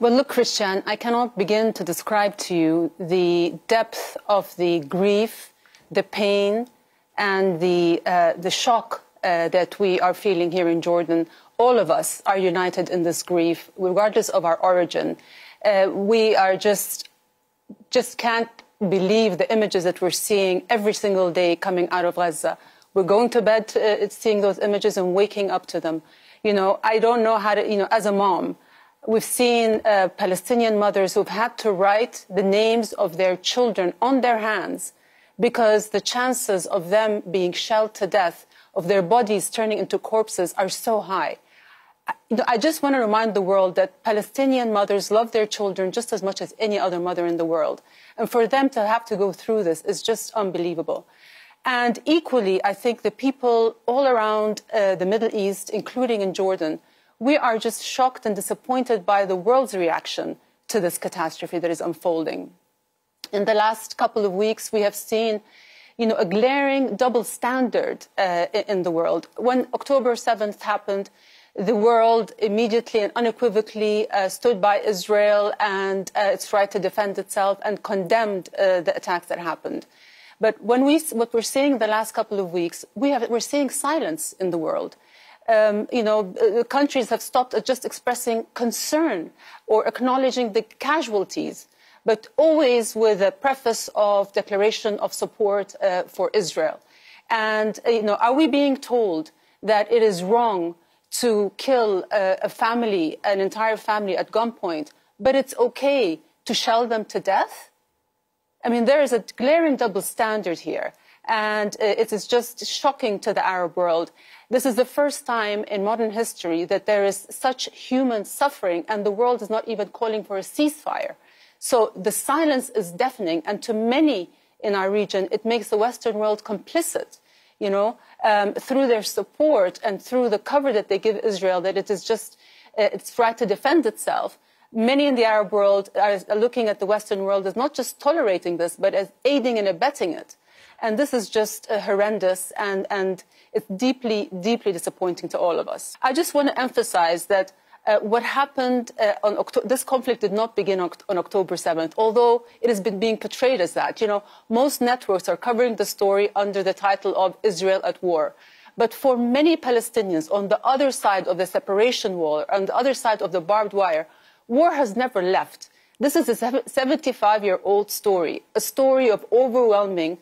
Well, look, Christian, I cannot begin to describe to you the depth of the grief, the pain, and the, uh, the shock uh, that we are feeling here in Jordan. All of us are united in this grief, regardless of our origin. Uh, we are just, just can't believe the images that we're seeing every single day coming out of Gaza. We're going to bed uh, seeing those images and waking up to them. You know, I don't know how to, you know, as a mom, We've seen uh, Palestinian mothers who've had to write the names of their children on their hands because the chances of them being shelled to death, of their bodies turning into corpses, are so high. I, just want to remind the world that Palestinian mothers love their children just as much as any other mother in the world. And for them to have to go through this is just unbelievable. And equally, I think the people all around uh, the Middle East, including in Jordan, we are just shocked and disappointed by the world's reaction to this catastrophe that is unfolding. In the last couple of weeks, we have seen you know, a glaring double standard uh, in the world. When October 7th happened, the world immediately and unequivocally uh, stood by Israel and uh, its right to defend itself and condemned uh, the attacks that happened. But when we, what we're seeing the last couple of weeks, we have, we're seeing silence in the world um, you know, uh, countries have stopped just expressing concern or acknowledging the casualties, but always with a preface of declaration of support uh, for Israel. And, uh, you know, are we being told that it is wrong to kill a, a family, an entire family at gunpoint, but it's okay to shell them to death? I mean, there is a glaring double standard here and it is just shocking to the Arab world. This is the first time in modern history that there is such human suffering, and the world is not even calling for a ceasefire. So the silence is deafening, and to many in our region, it makes the Western world complicit, you know, um, through their support and through the cover that they give Israel, that it is just uh, its right to defend itself. Many in the Arab world are looking at the Western world as not just tolerating this, but as aiding and abetting it. And this is just uh, horrendous and, and it's deeply, deeply disappointing to all of us. I just want to emphasize that uh, what happened uh, on October, this conflict did not begin on, on, October 7th, although it has been being portrayed as that. You know, most networks are covering the story under the title of Israel at War. But for many Palestinians on the other side of the separation wall, on the other side of the barbed wire, war has never left. This is a 75 year old story, a story of overwhelming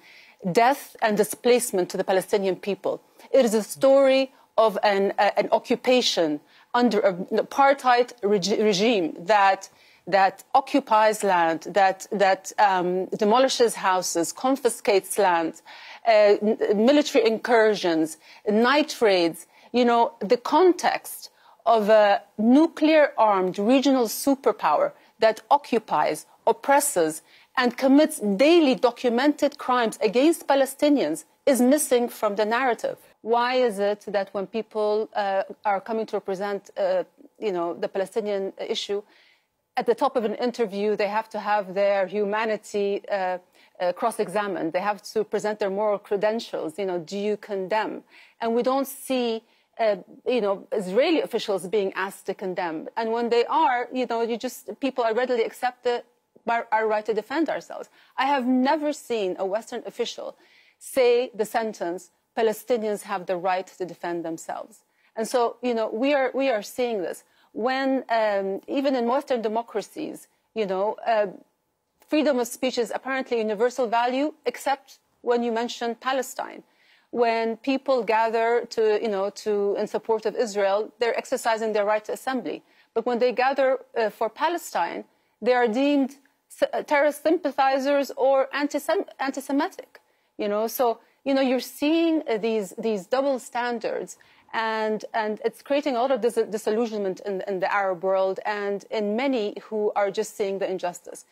death and displacement to the Palestinian people. It is a story of an, uh, an occupation under an apartheid reg regime that that occupies land, that, that um, demolishes houses, confiscates land, uh, military incursions, night raids. You know, the context of a nuclear armed regional superpower that occupies, oppresses, and commits daily documented crimes against Palestinians is missing from the narrative. Why is it that when people uh, are coming to represent, uh, you know, the Palestinian issue, at the top of an interview they have to have their humanity uh, uh cross-examined? They have to present their moral credentials. You know, do you condemn? And we don't see. Uh, you know, Israeli officials being asked to condemn. And when they are, you know, you just people are readily accepted our right to defend ourselves. I have never seen a Western official say the sentence, Palestinians have the right to defend themselves. And so, you know, we are, we are seeing this. When, um, even in Western democracies, you know, uh, freedom of speech is apparently universal value, except when you mention Palestine. When people gather to, you know, to, in support of Israel, they're exercising their right to assembly. But when they gather uh, for Palestine, they are deemed uh, terrorist sympathizers or anti-Semitic. You know, so you know you're seeing uh, these these double standards, and and it's creating a lot of dis disillusionment in, in the Arab world and in many who are just seeing the injustice.